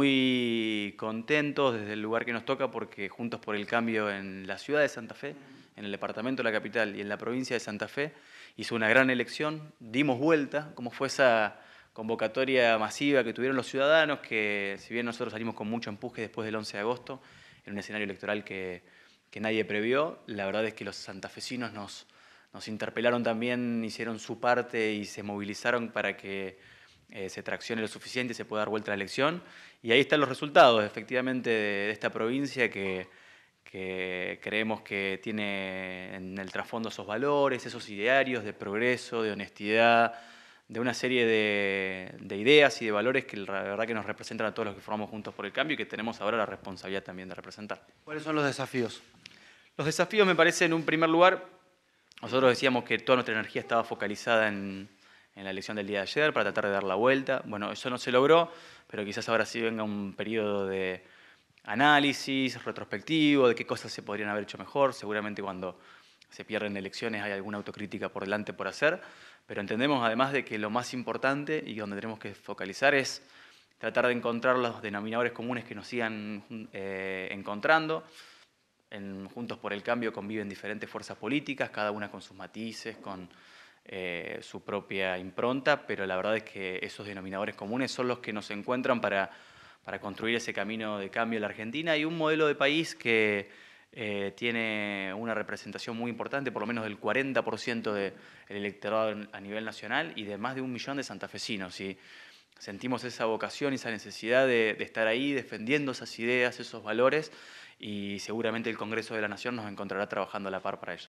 Muy contentos desde el lugar que nos toca porque Juntos por el Cambio en la ciudad de Santa Fe, en el departamento de la capital y en la provincia de Santa Fe hizo una gran elección, dimos vuelta, como fue esa convocatoria masiva que tuvieron los ciudadanos, que si bien nosotros salimos con mucho empuje después del 11 de agosto, en un escenario electoral que, que nadie previó, la verdad es que los santafesinos nos, nos interpelaron también, hicieron su parte y se movilizaron para que eh, se traccione lo suficiente, se puede dar vuelta a la elección. Y ahí están los resultados, efectivamente, de esta provincia que, creemos que tiene en el trasfondo esos valores, esos idearios de progreso, de honestidad, de una serie de, de, ideas y de valores que la verdad que nos representan a todos los que formamos juntos por el cambio y que tenemos ahora la responsabilidad también de representar. ¿Cuáles son los desafíos? Los desafíos me parece en un primer lugar, nosotros decíamos que toda nuestra energía estaba focalizada en, en la elección del día de ayer para tratar de dar la vuelta. Bueno, eso no se logró, pero quizás ahora sí venga un periodo de análisis retrospectivo, de qué cosas se podrían haber hecho mejor. Seguramente cuando se pierden elecciones hay alguna autocrítica por delante por hacer, pero entendemos además de que lo más importante y donde tenemos que focalizar es tratar de encontrar los denominadores comunes que nos sigan eh, encontrando. En Juntos por el Cambio conviven diferentes fuerzas políticas, cada una con sus matices, con eh, su propia impronta, pero la verdad es que esos denominadores comunes son los que nos encuentran para, para construir ese camino de cambio en la Argentina y un modelo de país que eh, tiene una representación muy importante, por lo menos del 40% del electorado a nivel nacional y de más de un millón de santafesinos. Y, sentimos esa vocación y esa necesidad de, de, estar ahí defendiendo esas ideas, esos valores y seguramente el Congreso de la Nación nos encontrará trabajando a la par para ello.